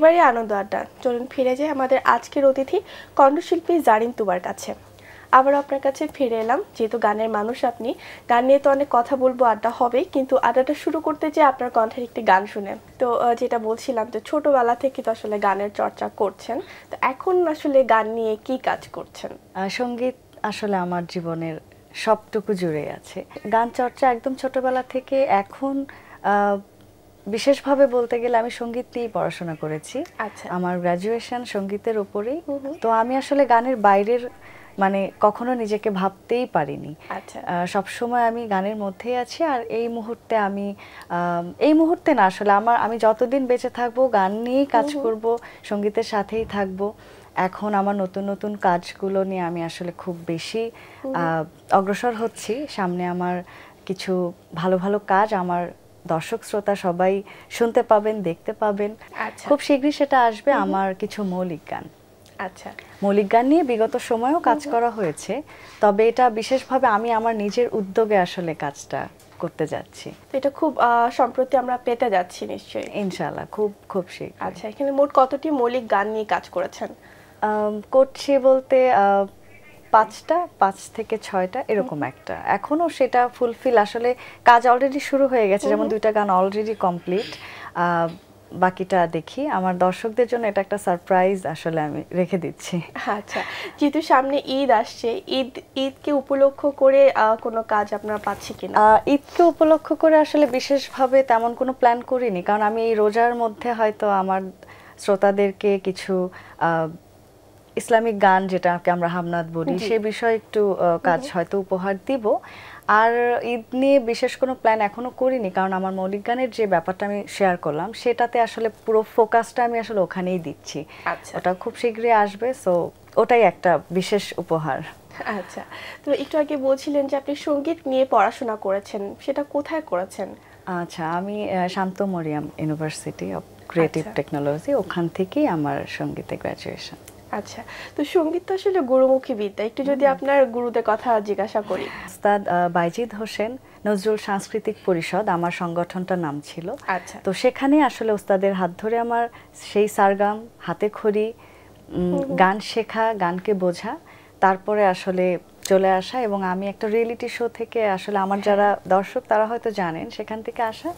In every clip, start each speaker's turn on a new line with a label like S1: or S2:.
S1: এবারে আনন্দ আড্ডা চলুন ফিরে যাই আমাদের আজকের অতিথি কণ্ঠশিল্পী জারিন তুবার কাছে আবার আপনার কাছে ফিরে এলাম যেহেতু গানের মানুষ আপনি গান নিয়ে তো অনেক কথা বলবো আড্ডা হবে কিন্তু আড্ডাটা শুরু করতে যে আপনার কণ্ঠের একটি গান শুনে তো যেটা বলছিলাম যে ছোটবেলা থেকে তো আসলে গানের চর্চা করছেন তো এখন আসলে গান নিয়ে কি কাজ করছেন
S2: সঙ্গীত আসলে আমার জীবনের সবটুকু জুড়ে আছে গান চর্চা একদম ছোটবেলা থেকে এখন বিশেষভাবে বলতে গেলে আমি সঙ্গীত নিয়েই পড়াশোনা করেছি আচ্ছা আমার গ্র্যাজুয়েশন সঙ্গীতের ওপরেই তো আমি আসলে গানের বাইরের মানে কখনো নিজেকে ভাবতেই পারিনি আচ্ছা। সব সময় আমি গানের মধ্যেই আছি আর এই মুহূর্তে আমি এই মুহূর্তে না আসলে আমার আমি যতদিন বেঁচে থাকবো গান নিয়েই কাজ করব সঙ্গীতের সাথেই থাকবো এখন আমার নতুন নতুন কাজগুলো নিয়ে আমি আসলে খুব বেশি অগ্রসর হচ্ছি সামনে আমার কিছু ভালো ভালো কাজ আমার দর্শক শ্রোতা সবাই শুনতে পাবেন দেখতে পাবেন আচ্ছা। খুব শীঘ্রই সেটা আসবে আমার কিছু মৌলিক গান আচ্ছা মৌলিক গান নিয়ে বিগত সময়েও কাজ করা হয়েছে তবে এটা বিশেষভাবে আমি আমার নিজের উদ্যোগে আসলে কাজটা করতে যাচ্ছি
S1: এটা খুব সম্প্রতি আমরা পেতে যাচ্ছি নিশ্চয়ই ইনশাআল্লাহ খুব খুব শীঘ্র আচ্ছা এখানে মোট কতটি মৌলিক গান নিয়ে কাজ করেছেন করছি বলতে
S2: পাঁচটা পাঁচ থেকে ছয়টা এরকম একটা এখনও সেটা ফুলফিল আসলে কাজ অলরেডি শুরু হয়ে গেছে যেমন দুইটা গান অলরেডি কমপ্লিট বাকিটা দেখি আমার দর্শকদের জন্য এটা একটা সারপ্রাইজ আসলে আমি রেখে দিচ্ছি
S1: আচ্ছা যেহেতু সামনে ঈদ আসছে ঈদ ঈদকে উপলক্ষ করে কোনো কাজ আপনারা পাচ্ছি কিনা
S2: ঈদকে উপলক্ষ করে আসলে বিশেষভাবে তেমন কোনো প্ল্যান করিনি কারণ আমি এই রোজার মধ্যে হয়তো আমার শ্রোতাদেরকে কিছু ইসলামিক গান যেটাকে আমরা হামনাদ বলি সে বিষয়ে একটু কাজ হয়তো উপহার দিব আর ঈদ নিয়ে বিশেষ কোনো প্ল্যান এখনও করিনি কারণ আমার মৌলিক গানের যে ব্যাপারটা আমি শেয়ার করলাম সেটাতে আসলে পুরো ফোকাসটা আমি আসলে ওখানেই দিচ্ছি আচ্ছা। ওটা খুব শীঘ্রই আসবে সো ওটাই একটা বিশেষ উপহার
S1: আচ্ছা তো একটু আগে বলছিলেন যে আপনি সঙ্গীত নিয়ে পড়াশোনা করেছেন সেটা কোথায় করেছেন
S2: আচ্ছা আমি Shanto Mariam university of creative technology ওখান থেকেই আমার সঙ্গীতে গ্র্যাজুয়েশন
S1: আচ্ছা তো সঙ্গীত তো আসলে গুরুমুখী বিদ্যা একটু যদি আপনার গুরুদের কথা জিজ্ঞাসা করি
S2: উস্তাদ বাইজিদ হোসেন নজরুল সাংস্কৃতিক পরিষদ আমার সংগঠনটার নাম ছিল আচ্ছা তো সেখানে আসলে উস্তাদের হাত ধরে আমার সেই সারগাম হাতে খড়ি গান শেখা গানকে বোঝা তারপরে আসলে চলে আসা এবং আমি একটা রিয়েলিটি শো থেকে আসলে আমার হ্যাঁ। যারা দর্শক তারা হয়তো জানেন সেখান থেকে আসা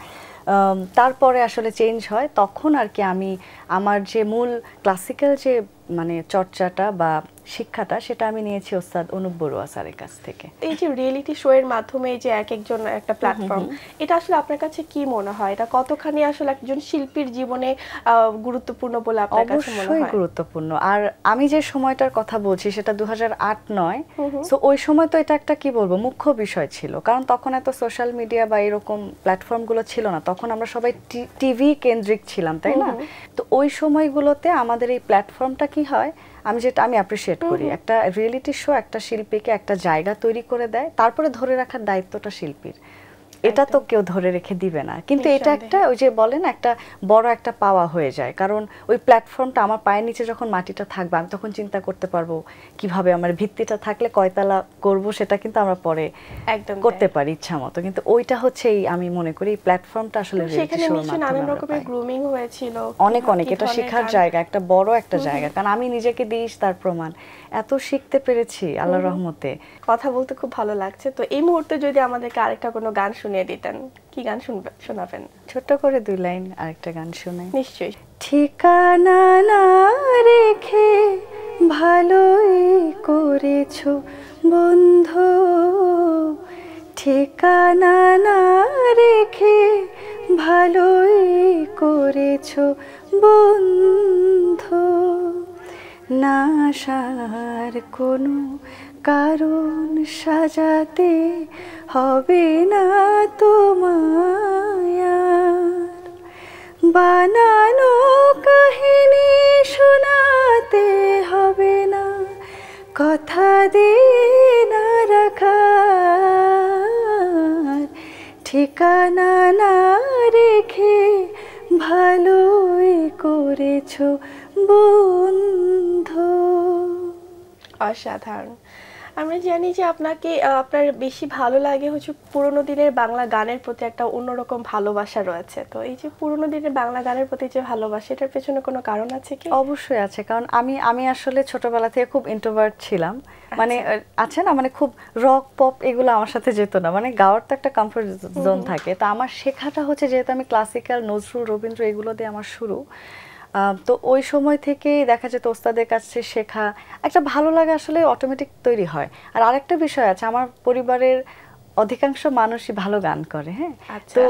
S2: তারপরে আসলে চেঞ্জ হয় তখন আর কি আমি আমার যে মূল ক্লাসিক্যাল যে মানে চর্চাটা বা শিক্ষাটা সেটা আমি নিয়েছি ওস্তাদ অনুপ বড়ুয়া স্যারের কাছ থেকে
S1: এই যে রিয়েলিটি শো এর মাধ্যমে যে এক একজন একটা প্ল্যাটফর্ম এটা আসলে আপনার কাছে কি মনে হয় এটা কতখানি আসলে একজন শিল্পীর জীবনে গুরুত্বপূর্ণ বলে আপনার কাছে মনে হয় অবশ্যই
S2: গুরুত্বপূর্ণ আর আমি যে সময়টার কথা বলছি সেটা 2008 নয় সো ওই সময় তো এটা একটা কি বলবো মুখ্য বিষয় ছিল কারণ তখন এত সোশ্যাল মিডিয়া বা এরকম প্ল্যাটফর্মগুলো ছিল না তখন আমরা সবাই টিভি কেন্দ্রিক ছিলাম তাই না তো ওই সময়গুলোতে আমাদের এই প্ল্যাটফর্মটা কি হয় আমি যেটা আমি অ্যাপ্রিসিয়েট করি একটা রিয়েলিটি শো একটা শিল্পীকে একটা জায়গা তৈরি করে দেয় তারপরে ধরে রাখার দায়িত্বটা শিল্পীর এটা তো কেউ ধরে রেখে দিবে না কিন্তু এটা একটা ওই যে বলেন একটা বড় একটা পাওয়া হয়ে যায় কারণ ওই প্ল্যাটফর্মটা আমার পায়ের নিচে যখন মাটিটা থাকবে আমি তখন চিন্তা করতে পারবো কিভাবে আমার ভিত্তিটা থাকলে কয়তলা করব সেটা কিন্তু আমরা পরে একদম করতে পারি ইচ্ছা মতো কিন্তু ওইটা হচ্ছে এই আমি মনে করি প্ল্যাটফর্মটা আসলে সেখানে নিশ্চয়ই নানান রকমের
S1: গ্রুমিং হয়েছিল অনেক অনেক এটা শেখার জায়গা
S2: একটা বড় একটা জায়গা কারণ আমি নিজেকে দিস তার প্রমাণ এত শিখতে পেরেছি আল্লাহর রহমতে
S1: কথা বলতে খুব ভালো লাগছে তো এই মুহূর্তে যদি আমাদেরকে আরেকটা কোনো গান শুনে শুনিয়ে দিতেন কি গান শুনবেন শোনাবেন
S2: ছোট করে দুই লাইন আরেকটা গান শোনাই
S3: নিশ্চয়ই ঠিকানা না রেখে ভালোই করেছো বন্ধু ঠিকানা না রেখে ভালোই করেছো বন্ধু নাশার কোনো কারণ সাজাতে হবে না তোমায় বানানো কাহিনী শোনাতে হবে না কথা দিয়ে না রাখার ঠিকানা না রেখে ভালোই করেছো বোন
S1: অসাধারণ আমরা জানি যে আপনাকে আপনার বেশি ভালো লাগে হচ্ছে পুরোনো দিনের বাংলা গানের প্রতি একটা অন্যরকম ভালোবাসা রয়েছে তো এই যে পুরোনো দিনের বাংলা গানের প্রতি যে ভালোবাসা এটার পেছনে কোনো কারণ আছে কি অবশ্যই আছে কারণ আমি আমি আসলে ছোটবেলা থেকে খুব ইন্টোভার্ট
S2: ছিলাম আচ্ছা। মানে আছে না মানে খুব রক পপ এগুলো আমার সাথে যেত না মানে গাওয়ার তো একটা কমফোর্ট জোন থাকে তা আমার শেখাটা হচ্ছে যেহেতু আমি ক্লাসিক্যাল নজরুল রবীন্দ্র এগুলো দিয়ে আমার শুরু তো ওই সময় থেকেই দেখা যেত ওস্তাদের কাছে শেখা একটা ভালো লাগা আসলে অটোমেটিক তৈরি হয় আর আরেকটা বিষয় আছে আমার পরিবারের অধিকাংশ মানুষই ভালো গান করে হ্যাঁ আচ্ছা। তো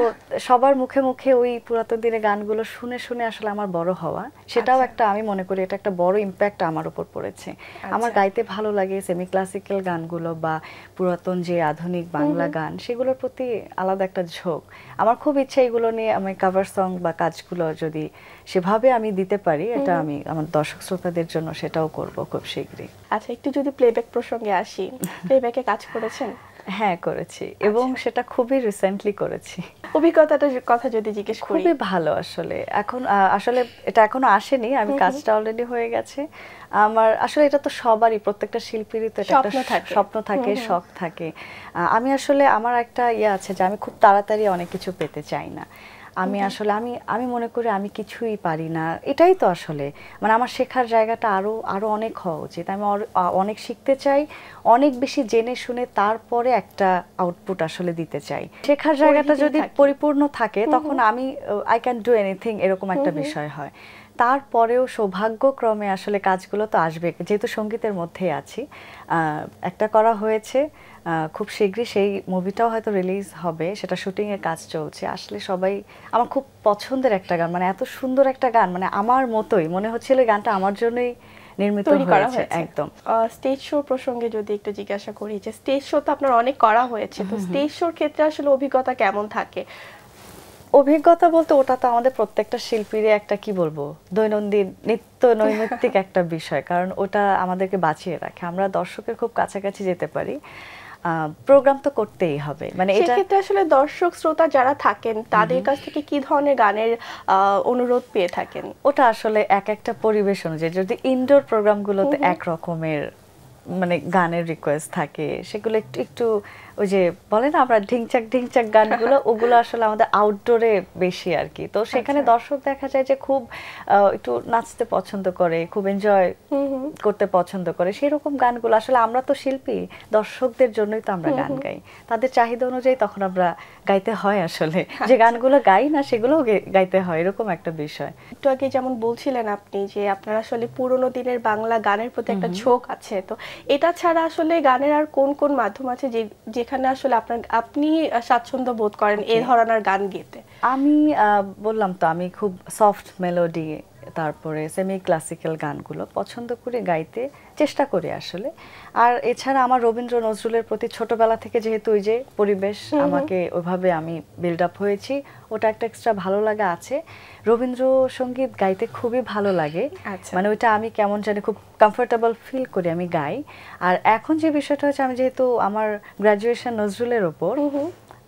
S2: সবার মুখে মুখে ওই পুরাতন দিনের গানগুলো শুনে শুনে আসলে আমার বড় হওয়া সেটাও আচ্ছা। একটা আমি মনে করি এটা একটা বড় ইম্প্যাক্ট আমার উপর পড়েছে আচ্ছা। আমার গাইতে ভালো লাগে সেমি ক্লাসিক্যাল গানগুলো বা পুরাতন যে আধুনিক বাংলা গান সেগুলোর প্রতি আলাদা একটা ঝোঁক আমার খুব ইচ্ছা এগুলো নিয়ে আমি কাভার সং বা কাজগুলো যদি সেভাবে আমি দিতে পারি এটা আমি আমার দর্শক শ্রোতাদের জন্য সেটাও করব খুব শীঘ্রই
S1: আচ্ছা একটু যদি প্লেব্যাক প্রসঙ্গে আসি প্লেব্যাকে কাজ করেছেন
S2: হ্যাঁ করেছি আচ্ছা। এবং সেটা খুবই রিসেন্টলি করেছি
S1: অভিজ্ঞতাটা কথা যদি জিজ্ঞেস করি খুবই
S2: ভালো আসলে এখন আসলে এটা এখনো আসেনি আমি কাজটা অলরেডি হয়ে গেছে আমার আসলে এটা তো সবারই প্রত্যেকটা শিল্পীরই তো একটা স্বপ্ন থাকে শখ থাকে আমি আসলে আমার একটা ইয়ে আছে যে আমি খুব তাড়াতাড়ি অনেক কিছু পেতে চাই না আমি আসলে আমি আমি মনে করি আমি কিছুই পারি না এটাই তো আসলে মানে আমার শেখার জায়গাটা আরও আরও অনেক হওয়া উচিত আমি অনেক শিখতে চাই অনেক বেশি জেনে শুনে তারপরে একটা আউটপুট আসলে দিতে চাই শেখার জায়গাটা যদি পরিপূর্ণ থাকে তখন আমি আই ক্যান ডু এনিথিং এরকম একটা বিষয় হয় তারপরেও সৌভাগ্যক্রমে আসলে কাজগুলো তো আসবে যেহেতু সঙ্গীতের মধ্যেই আছি একটা করা হয়েছে খুব শীঘ্রই সেই মুভিটাও হয়তো রিলিজ হবে সেটা শুটিংয়ের কাজ চলছে আসলে সবাই আমার খুব পছন্দের একটা গান মানে এত সুন্দর একটা
S1: গান মানে আমার মতোই মনে হচ্ছিল গানটা আমার জন্যই নির্মিত করা হয়েছে একদম স্টেজ শো প্রসঙ্গে যদি একটু জিজ্ঞাসা করি যে স্টেজ শো তো আপনার অনেক করা হয়েছে তো স্টেজ শোর ক্ষেত্রে আসলে অভিজ্ঞতা কেমন থাকে
S2: অভিজ্ঞতা বলতে ওটা তো আমাদের প্রত্যেকটা শিল্পীর একটা কি বলবো দৈনন্দিন নিত্য নৈমিত্তিক একটা বিষয় কারণ ওটা আমাদেরকে বাঁচিয়ে রাখে আমরা দর্শকের খুব কাছাকাছি যেতে পারি প্রোগ্রাম তো করতেই হবে মানে এটা ক্ষেত্রে
S1: আসলে দর্শক শ্রোতা যারা থাকেন তাদের কাছ থেকে কি ধরনের গানের অনুরোধ পেয়ে থাকেন ওটা আসলে এক একটা পরিবেশ অনুযায়ী যদি ইনডোর প্রোগ্রামগুলোতে এক রকমের
S2: মানে গানের রিকোয়েস্ট থাকে সেগুলো একটু একটু ওই যে বলে না আমরা ঢিংচাক ঢিংচাক গানগুলো ওগুলো আসলে আমাদের আউটডোরে বেশি আর কি তো আচ্ছা। সেখানে দর্শক দেখা যায় যে খুব একটু নাচতে পছন্দ করে খুব এনজয় করতে পছন্দ করে সেরকম গানগুলো আসলে আমরা তো শিল্পী দর্শকদের জন্যই তো আমরা গান গাই তাদের চাহিদা অনুযায়ী তখন আমরা গাইতে হয় আসলে আচ্ছা। যে গানগুলো গাই না সেগুলো গাইতে হয় এরকম একটা বিষয়
S1: একটু আগে যেমন বলছিলেন আপনি যে আপনার আসলে পুরনো দিনের বাংলা গানের প্রতি একটা ঝোঁক আছে তো এটা ছাড়া আসলে গানের আর কোন কোন মাধ্যম আছে যে যেখানে আসলে আপনার আপনি স্বাচ্ছন্দ্য বোধ করেন এই ধরনের গান গেতে
S2: আমি বললাম তো আমি খুব সফট মেলোডি তারপরে সেমি ক্লাসিক্যাল গানগুলো পছন্দ করে গাইতে চেষ্টা করি আসলে আর এছাড়া আমার রবীন্দ্র নজরুলের প্রতি ছোটবেলা থেকে যেহেতু ওই যে পরিবেশ আমাকে ওইভাবে আমি বিল্ড আপ হয়েছি ওটা একটা এক্সট্রা ভালো লাগা আছে রবীন্দ্রসঙ্গীত গাইতে খুবই ভালো লাগে আচ্ছা। মানে ওইটা আমি কেমন জানি খুব কমফোর্টেবল ফিল করি আমি গাই আর এখন যে বিষয়টা হচ্ছে আমি যেহেতু আমার গ্রাজুয়েশন নজরুলের ওপর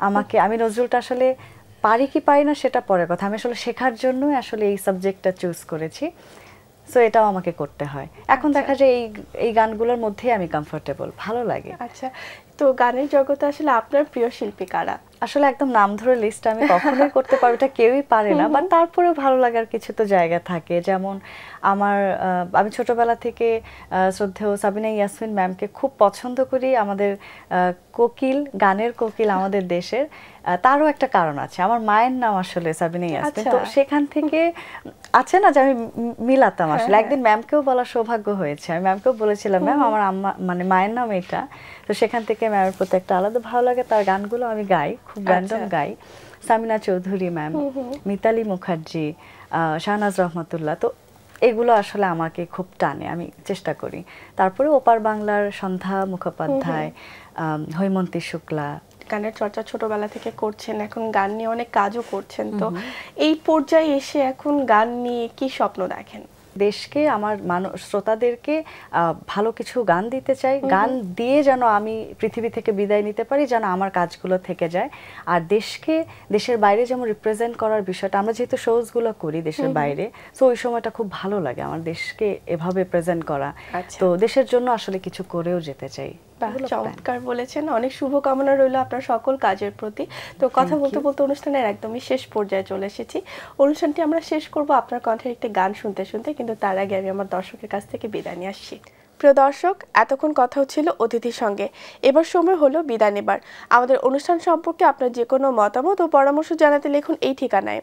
S2: আমাকে আমি নজরুলটা আসলে পারি কি পারি না সেটা পরের কথা আমি আসলে শেখার জন্যই আসলে এই সাবজেক্টটা চুজ করেছি সো এটাও আমাকে করতে হয় এখন আচ্ছা। দেখা যায় এই এই গানগুলোর মধ্যেই আমি কমফোর্টেবল ভালো লাগে আচ্ছা তো গানের জগতে আসলে আপনার প্রিয় শিল্পী কারা আসলে একদম নাম ধরে লিস্ট আমি কখনোই করতে পারবো এটা কেউই পারে না বা তারপরে ভালো লাগার কিছু তো জায়গা থাকে যেমন আমার আমি ছোটবেলা থেকে শ্রদ্ধেয় সাবিনা ইয়াসমিন ম্যামকে খুব পছন্দ করি আমাদের কোকিল গানের কোকিল আমাদের দেশের তারও একটা কারণ আছে আমার মায়ের নাম আসলে সাবিনা ইয়াসমিন তো আচ্ছা। সেখান থেকে আছে না যে আমি মিলাতাম হ্যাঁ, আসলে হ্যাঁ। একদিন ম্যামকেও বলা সৌভাগ্য হয়েছে আমি ম্যামকেও বলেছিলাম ম্যাম আমার আম্মা মানে মায়ের নাম এটা তো সেখান থেকে ম্যামের প্রতি একটা আলাদা ভালো লাগে তার গানগুলো আমি গাই খুব র্যান্ডম আচ্ছা। গাই সামিনা চৌধুরী ম্যাম মিতালি মুখার্জি শাহনাজ রহমতুল্লাহ তো এগুলো আসলে আমাকে খুব টানে আমি চেষ্টা করি তারপরে ওপার বাংলার সন্ধ্যা মুখোপাধ্যায় হৈমন্তী শুক্লা
S1: গানের চর্চা ছোটবেলা থেকে করছেন এখন গান নিয়ে অনেক কাজও করছেন তো এই পর্যায়ে এসে এখন গান নিয়ে কি স্বপ্ন দেখেন
S2: দেশকে আমার মানুষ শ্রোতাদেরকে ভালো কিছু গান দিতে চাই গান দিয়ে যেন আমি পৃথিবী থেকে বিদায় নিতে পারি যেন আমার কাজগুলো থেকে যায় আর দেশকে দেশের বাইরে যেমন রিপ্রেজেন্ট করার বিষয়টা আমরা যেহেতু শোজগুলো করি দেশের বাইরে সো ওই সময়টা খুব ভালো লাগে আমার দেশকে এভাবে প্রেজেন্ট করা আচ্ছা। তো দেশের জন্য আসলে কিছু করেও যেতে চাই চমৎকার
S1: বলেছেন অনেক শুভকামনা রইল আপনার সকল কাজের প্রতি তো কথা বলতে বলতে অনুষ্ঠানের একদমই শেষ পর্যায়ে চলে এসেছি অনুষ্ঠানটি আমরা শেষ করব আপনার কণ্ঠের একটি গান শুনতে শুনতে কিন্তু তার আগে আমি আমার দর্শকের কাছ থেকে বিদায় নিয়ে আসছি প্রিয় দর্শক এতক্ষণ কথা হচ্ছিল অতিথির সঙ্গে এবার সময় হলো বিদায় নেবার আমাদের অনুষ্ঠান সম্পর্কে আপনার যে কোনো মতামত ও পরামর্শ জানাতে লিখুন এই ঠিকানায়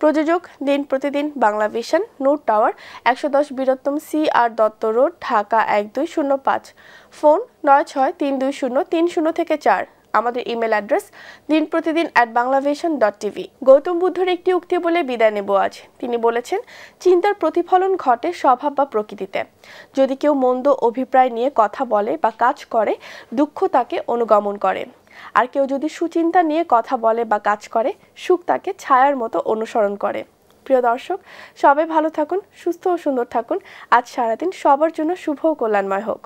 S1: প্রযোজক দিন প্রতিদিন বাংলা ভিশন নোট টাওয়ার একশো দশ Bir Uttam C R Datta road Dhaka এক দুই শূন্য পাঁচ ফোন নয় ছয় তিন দুই শূন্য তিন শূন্য থেকে চার আমাদের ইমেল অ্যাড্রেস দিন প্রতিদিন at Banglavision dot TV Gautam বুদ্ধর একটি উক্তি বলে বিদায় নেব আজ তিনি বলেছেন চিন্তার প্রতিফলন ঘটে স্বভাব বা প্রকৃতিতে যদি কেউ মন্দ অভিপ্রায় নিয়ে কথা বলে বা কাজ করে দুঃখ তাকে অনুগমন করে আর কেউ যদি সুচিন্তা নিয়ে কথা বলে বা কাজ করে সুখ তাকে ছায়ার মতো অনুসরণ করে প্রিয় দর্শক সবাই ভালো থাকুন সুস্থ ও সুন্দর থাকুন আজ সারাদিন সবার জন্য শুভ ও কল্যাণময় হোক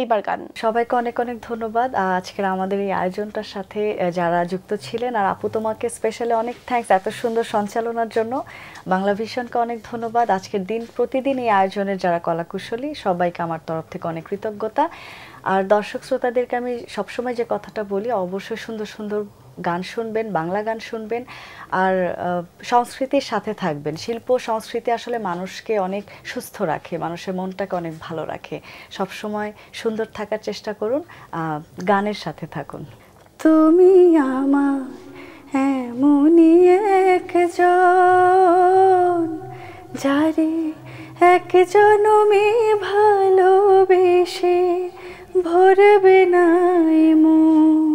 S2: এইবার গান সবাইকে অনেক অনেক ধন্যবাদ আজকের আমাদের এই আয়োজনটার সাথে যারা যুক্ত ছিলেন আর আপু তোমাকে স্পেশালি অনেক থ্যাংকস এত সুন্দর সঞ্চালনার জন্য বাংলা ভিশনকে অনেক ধন্যবাদ আজকের দিন প্রতিদিন এই আয়োজনের যারা কলাকুশলী সবাইকে আমার তরফ থেকে অনেক কৃতজ্ঞতা আর দর্শক শ্রোতাদেরকে আমি সবসময় যে কথাটা বলি অবশ্যই সুন্দর সুন্দর গান শুনবেন বাংলা গান শুনবেন আর সংস্কৃতির সাথে থাকবেন শিল্প সংস্কৃতি আসলে মানুষকে অনেক সুস্থ রাখে মানুষের মনটাকে অনেক ভালো রাখে সবসময় সুন্দর থাকার চেষ্টা করুন গানের সাথে থাকুন
S3: তুমি আমার এমনই এক এক জনমে ভালোবেসে ভরবে নাই মন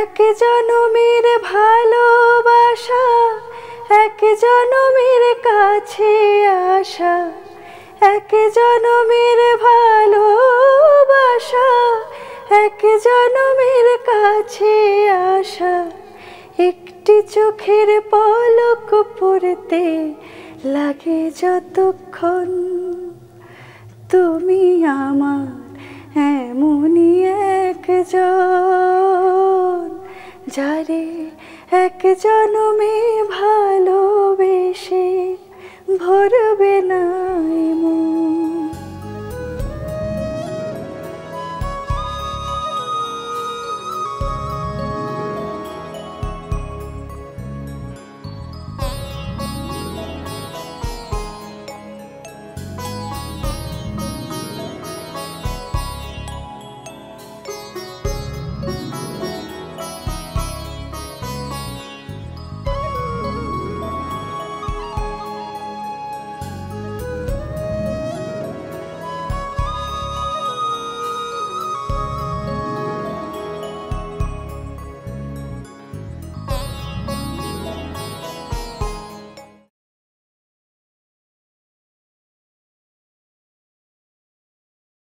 S3: এক জনমের ভালোবাসা এক জনমের কাছে আসা এক জনমের ভালোবাসা এক জনমের কাছে আসা একটি চোখের পলক পড়তে লাগে যতক্ষণ তুমি আমার এমনই একজন যারে এক জনমে ভালোবেসে ভোর